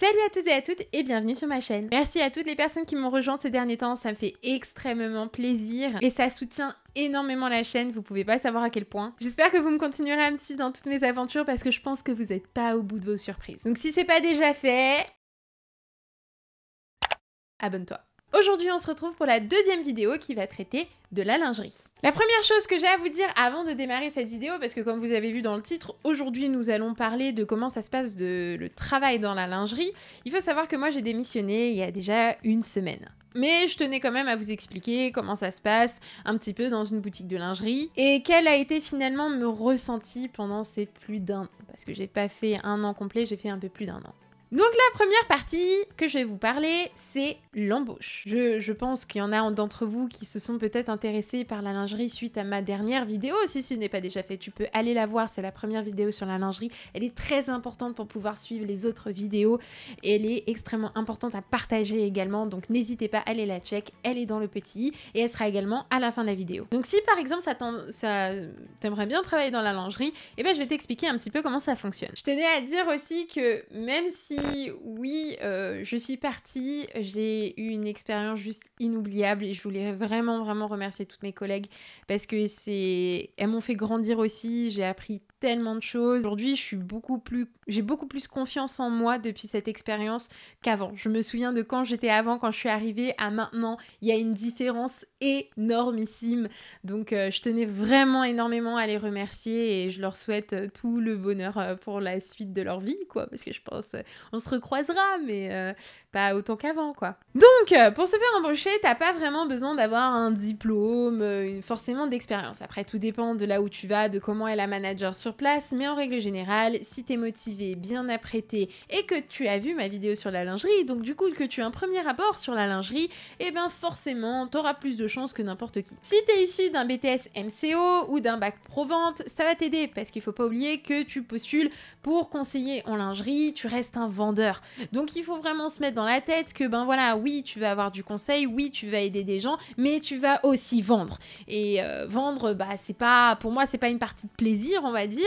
Salut à tous et à toutes et bienvenue sur ma chaîne. Merci à toutes les personnes qui m'ont rejoint ces derniers temps, ça me fait extrêmement plaisir et ça soutient énormément la chaîne, vous pouvez pas savoir à quel point. J'espère que vous me continuerez à me suivre dans toutes mes aventures parce que je pense que vous n'êtes pas au bout de vos surprises. Donc si c'est pas déjà fait, abonne-toi. Aujourd'hui, on se retrouve pour la deuxième vidéo qui va traiter de la lingerie. La première chose que j'ai à vous dire avant de démarrer cette vidéo, parce que comme vous avez vu dans le titre, aujourd'hui nous allons parler de comment ça se passe de le travail dans la lingerie, il faut savoir que moi j'ai démissionné il y a déjà une semaine. Mais je tenais quand même à vous expliquer comment ça se passe un petit peu dans une boutique de lingerie et quel a été finalement mon ressenti pendant ces plus d'un an. Parce que j'ai pas fait un an complet, j'ai fait un peu plus d'un an. Donc la première partie que je vais vous parler, c'est l'embauche. Je, pense qu'il y en a d'entre vous qui se sont peut-être intéressés par la lingerie suite à ma dernière vidéo. Si ce n'est pas déjà fait, tu peux aller la voir, c'est la première vidéo sur la lingerie. Elle est très importante pour pouvoir suivre les autres vidéos. Elle est extrêmement importante à partager également, donc n'hésitez pas à aller la check. Elle est dans le petit et elle sera également à la fin de la vidéo. Donc si par exemple ça t'aimerais bien travailler dans la lingerie, eh ben, je vais t'expliquer un petit peu comment ça fonctionne. Je tenais à dire aussi que même si oui, euh, je suis partie. J'ai eu une expérience juste inoubliable et je voulais vraiment, vraiment remercier toutes mes collègues parce que c'est, elles m'ont fait grandir aussi. J'ai appris tellement de choses. Aujourd'hui, je suis beaucoup plus, j'ai beaucoup plus confiance en moi depuis cette expérience qu'avant. Je me souviens de quand j'étais avant, quand je suis arrivée à maintenant, il y a une différence énormissime. Donc, euh, je tenais vraiment énormément à les remercier et je leur souhaite euh, tout le bonheur euh, pour la suite de leur vie, quoi. Parce que je pense, on se recroisera, mais pas autant qu'avant, quoi. Donc, pour se faire embaucher, t'as pas vraiment besoin d'avoir un diplôme, forcément d'expérience. Après, tout dépend de là où tu vas, de comment est la manager sur place, mais en règle générale, si t'es motivé, bien apprêté et que tu as vu ma vidéo sur la lingerie, donc du coup que tu as un premier abord sur la lingerie, et eh ben forcément auras plus de chances que n'importe qui. Si es issu d'un BTS MCO ou d'un bac pro-vente, ça va t'aider parce qu'il faut pas oublier que tu postules pour conseiller en lingerie, tu restes un vendeur. Donc il faut vraiment se mettre dans la tête que ben voilà, oui, tu vas avoir du conseil, oui, tu vas aider des gens, mais tu vas aussi vendre. Et euh, vendre, bah c'est pas, pour moi, c'est pas une partie de plaisir, on va dire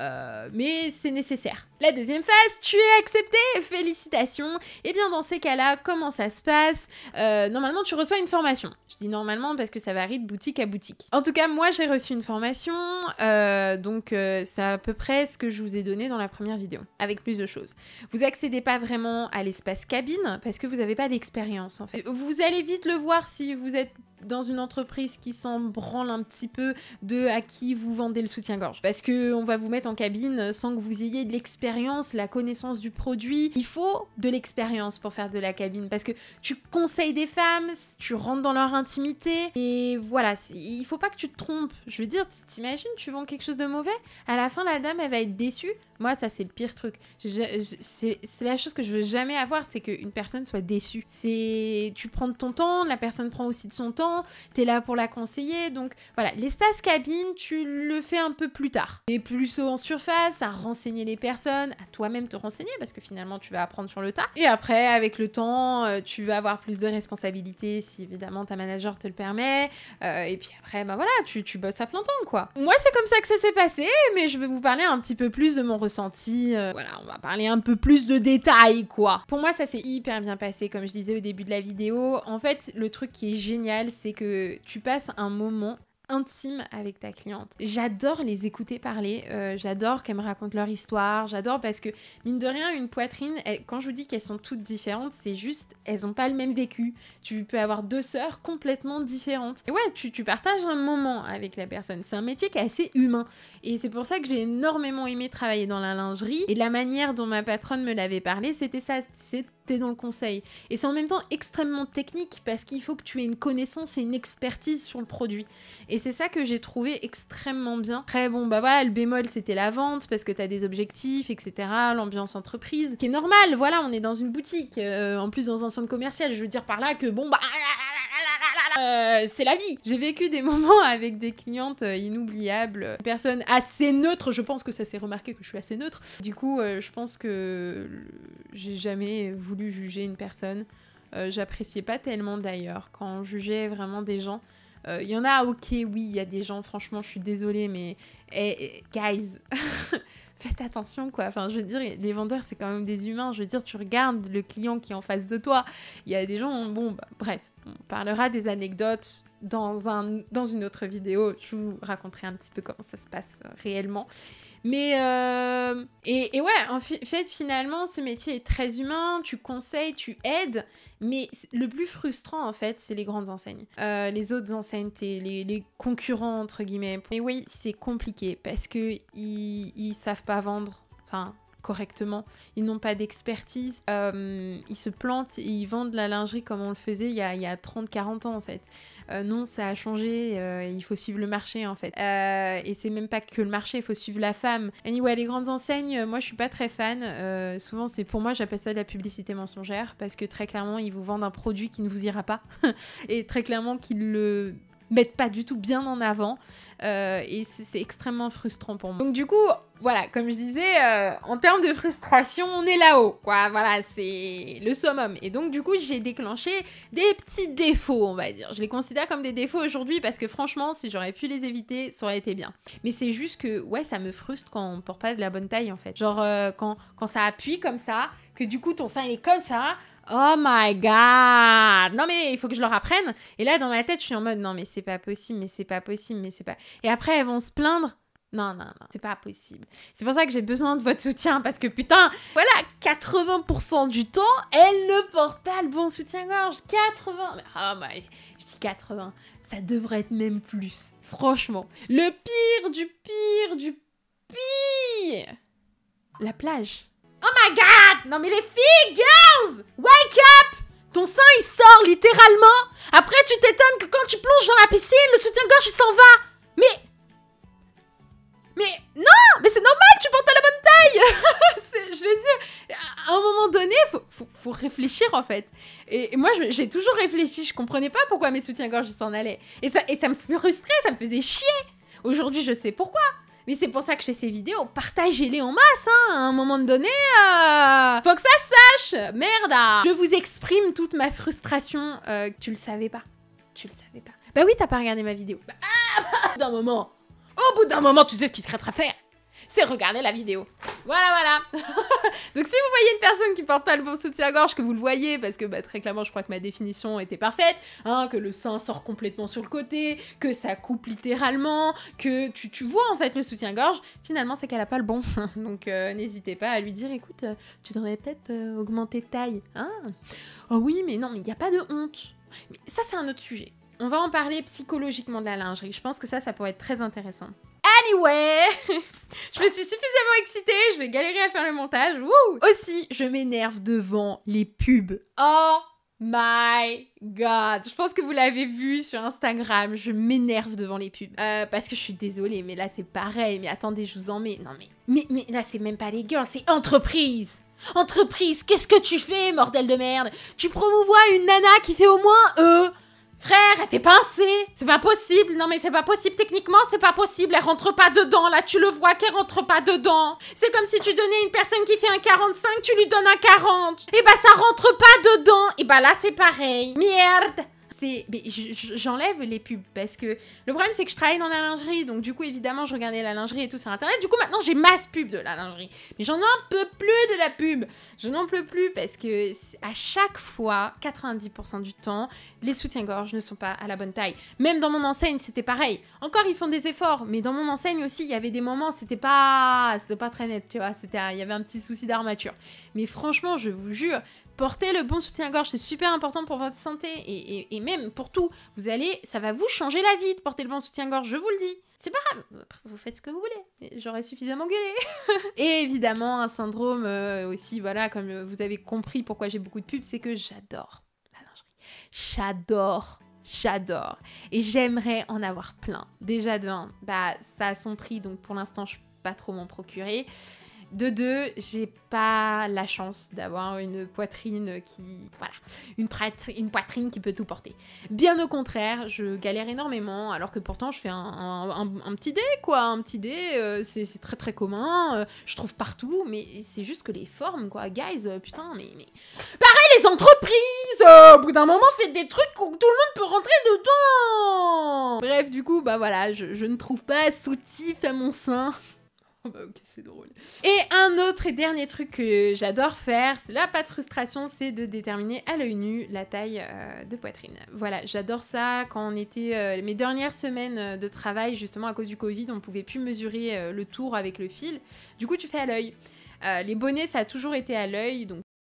euh, mais c'est nécessaire. La deuxième phase, tu es accepté, félicitations. Et eh bien dans ces cas-là, comment ça se passe euh, Normalement, tu reçois une formation. Je dis normalement parce que ça varie de boutique à boutique. En tout cas, moi j'ai reçu une formation, euh, donc euh, c'est à peu près ce que je vous ai donné dans la première vidéo, avec plus de choses. Vous accédez pas vraiment à l'espace cabine parce que vous n'avez pas d'expérience en fait. Vous allez vite le voir si vous êtes dans une entreprise qui s'en branle un petit peu de à qui vous vendez le soutien-gorge, parce que on va vous mettre en cabine sans que vous ayez de l'expérience la connaissance du produit. Il faut de l'expérience pour faire de la cabine parce que tu conseilles des femmes, tu rentres dans leur intimité et voilà, il faut pas que tu te trompes. Je veux dire, t'imagines, tu vends quelque chose de mauvais, à la fin la dame elle va être déçue. Moi ça c'est le pire truc. C'est la chose que je veux jamais avoir, c'est qu'une personne soit déçue. C'est tu prends de ton temps, la personne prend aussi de son temps, t'es là pour la conseiller. Donc voilà, l'espace cabine, tu le fais un peu plus tard. Et plus en surface, à renseigner les personnes à toi-même te renseigner parce que finalement tu vas apprendre sur le tas. Et après, avec le temps, euh, tu vas avoir plus de responsabilités si évidemment ta manager te le permet. Euh, et puis après, bah voilà, tu, tu bosses à plein temps quoi. Moi, c'est comme ça que ça s'est passé, mais je vais vous parler un petit peu plus de mon ressenti. Euh, voilà, on va parler un peu plus de détails quoi. Pour moi, ça s'est hyper bien passé, comme je disais au début de la vidéo. En fait, le truc qui est génial, c'est que tu passes un moment intime avec ta cliente. J'adore les écouter parler, euh, j'adore qu'elles me racontent leur histoire, j'adore parce que mine de rien une poitrine, eh, quand je vous dis qu'elles sont toutes différentes, c'est juste elles n'ont pas le même vécu. Tu peux avoir deux sœurs complètement différentes. Et ouais, tu, partages un moment avec la personne. C'est un métier qui est assez humain et c'est pour ça que j'ai énormément aimé travailler dans la lingerie et la manière dont ma patronne me l'avait parlé, c'était ça, c'est dans le conseil. Et c'est en même temps extrêmement technique parce qu'il faut que tu aies une connaissance et une expertise sur le produit. Et c'est ça que j'ai trouvé extrêmement bien. Après, bon, bah voilà, le bémol, c'était la vente parce que tu as des objectifs, etc. L'ambiance entreprise, qui est normale. Voilà, on est dans une boutique, euh, en plus dans un centre commercial. Je veux dire par là que, bon, bah euh, c'est la vie. J'ai vécu des moments avec des clientes euh, inoubliables, des euh, personnes assez neutres. Je pense que ça s'est remarqué que je suis assez neutre. Du coup, je pense que j'ai jamais voulu juger une personne. J'appréciais pas tellement d'ailleurs quand on jugeait vraiment des gens. Il y en a, ok, oui, il y a des gens, franchement, je suis désolée, mais hey, eh, eh, guys, faites attention quoi. Enfin, je veux dire, les vendeurs, c'est quand même des humains. Je veux dire, tu regardes le client qui est en face de toi. Il y a des gens, bon, bah, bref on parlera des anecdotes dans, un, dans une autre vidéo. Je vous raconterai un petit peu comment ça se passe euh, réellement. Mais euh, et, ouais, en fait, finalement, ce métier est très humain. Tu conseilles, tu aides. Mais le plus frustrant, en fait, c'est les grandes enseignes. Euh, les autres enseignes, les, les, concurrents, entre guillemets. Mais oui, c'est compliqué parce que ne ils savent pas vendre. Enfin, correctement. Ils n'ont pas d'expertise, euh, ils se plantent ils vendent la lingerie comme on le faisait il y a, 30-40 ans en fait. Euh, non, ça a changé, euh, il faut suivre le marché en fait. et c'est même pas que le marché, il faut suivre la femme. Anyway, les grandes enseignes, moi je suis pas très fan. souvent, c'est pour moi, j'appelle ça de la publicité mensongère parce que très clairement, ils vous vendent un produit qui ne vous ira pas et très clairement qu'ils le mettent pas du tout bien en avant. et c'est extrêmement frustrant pour moi. Donc du coup, voilà, comme je disais, euh, en termes de frustration, on est là-haut, quoi. Voilà, c'est le summum. Et donc, du coup, j'ai déclenché des petits défauts, on va dire. Je les considère comme des défauts aujourd'hui parce que franchement, si j'aurais pu les éviter, ça aurait été bien. Mais c'est juste que, ouais, ça me frustre quand on porte pas de la bonne taille, en fait. Genre, euh, quand, quand ça appuie comme ça, que du coup, ton sein, il est comme ça. Oh my god Non mais il faut que je leur apprenne. Et là, dans ma tête, je suis en mode, non mais c'est pas possible, mais c'est pas possible, mais c'est pas... Et après, elles vont se plaindre non, non, non, c'est pas possible. C'est pour ça que j'ai besoin de votre soutien, parce que putain, voilà, 80% du temps, elle ne porte pas le bon soutien-gorge. 80... Oh my... Je dis 80. Ça devrait être même plus, franchement. Le pire du pire du pire La plage. Oh my god Non mais les filles, girls Wake up Ton sein, il sort littéralement Après, tu t'étonnes que quand tu plonges dans la piscine, le soutien-gorge, il s'en va Mais... Mais non Mais c'est normal, tu portes pas la bonne taille Je veux dire, à un moment donné, faut, faut, faut réfléchir en fait. Et, moi, j'ai toujours réfléchi, je comprenais pas pourquoi mes soutiens-gorge s'en allaient. Et ça, et ça me frustrait, ça me faisait chier. Aujourd'hui, je sais pourquoi. Mais c'est pour ça que je fais ces vidéos, partagez-les en masse, hein, à un moment donné, euh, faut que ça se sache, merde ah. Je vous exprime toute ma frustration, euh, tu le savais pas, tu le savais pas. Bah oui, t'as pas regardé ma vidéo. Bah, ah bah. D'un moment au bout d'un moment, tu sais ce qu'il serait faire c'est regarder la vidéo. Voilà, voilà. Donc si vous voyez une personne qui porte pas le bon soutien-gorge, que vous le voyez, parce que bah, très clairement, je crois que ma définition était parfaite, hein, que le sein sort complètement sur le côté, que ça coupe littéralement, que tu, vois en fait le soutien-gorge, finalement c'est qu'elle a pas le bon. Donc euh, n'hésitez pas à lui dire, écoute, euh, tu devrais peut-être euh, augmenter taille. Hein oh oui, mais non, mais il n'y a pas de honte. Mais ça c'est un autre sujet. On va en parler psychologiquement de la lingerie. Je pense que ça, ça pourrait être très intéressant. Anyway, je me suis suffisamment excitée, je vais galérer à faire le montage. Ou Aussi, je m'énerve devant les pubs. Oh my god. Je pense que vous l'avez vu sur Instagram, je m'énerve devant les pubs. Euh, parce que je suis désolée, mais là c'est pareil. Mais attendez, je vous en mets. Non mais, mais, là c'est même pas les girls, c'est entreprise. Entreprise, qu'est-ce que tu fais, bordel de merde Tu promouvois une nana qui fait au moins, euh, fait C'est pas possible. Non, mais c'est pas possible. Techniquement, c'est pas possible. Elle rentre pas dedans. Là, tu le vois qu'elle rentre pas dedans. C'est comme si tu donnais une personne qui fait un 45, tu lui donnes un 40. Et bah, ça rentre pas dedans. Et eh bah, ben, là, c'est pareil. Merde. J'enlève les pubs parce que le problème c'est que je travaille dans la lingerie, donc du coup évidemment je regardais la lingerie et tout sur internet. Du coup maintenant j'ai masse pub de la lingerie, mais j'en peux plus de la pub. Je n'en peux plus parce que à chaque fois, 90% du temps, les soutiens-gorge ne sont pas à la bonne taille. Même dans mon enseigne c'était pareil. Encore ils font des efforts, mais dans mon enseigne aussi il y avait des moments c'était pas c'était pas très net, tu vois. C'était il y avait un petit souci d'armature. Mais franchement je vous jure, portez le bon soutien-gorge, c'est super important pour votre santé et, même pour tout, vous allez, ça va vous changer la vie de porter le bon soutien-gorge, je vous le dis. C'est pas grave, vous faites ce que vous voulez. J'aurais suffisamment gueulé. et évidemment, un syndrome euh, aussi, voilà, comme euh, vous avez compris pourquoi j'ai beaucoup de pubs, c'est que j'adore la lingerie. J'adore j'adore et j'aimerais en avoir plein. Déjà de un, bah ça a son prix donc pour l'instant je peux pas trop m'en procurer. De deux, j'ai pas la chance d'avoir une poitrine qui. Voilà, une, une, poitrine qui peut tout porter. Bien au contraire, je galère énormément, alors que pourtant je fais un, petit dé, quoi. Un petit dé, euh, c'est très très commun, euh, je trouve partout, mais c'est juste que les formes, quoi. Guys, euh, putain, mais, Pareil, les entreprises Au bout d'un moment, faites des trucs où tout le monde peut rentrer dedans Bref, du coup, bah voilà, je, je ne trouve pas soutif à mon sein. Ah, ok, c'est drôle. Et un autre et dernier truc que j'adore faire, c'est là pas de frustration, c'est de déterminer à l'œil nu la taille euh, de poitrine. Voilà, j'adore ça. Quand on était euh, mes dernières semaines euh, de travail, justement à cause du Covid, on pouvait plus mesurer le tour avec le fil. Du coup, tu fais à l'œil. les bonnets, ça a toujours été à l'œil, donc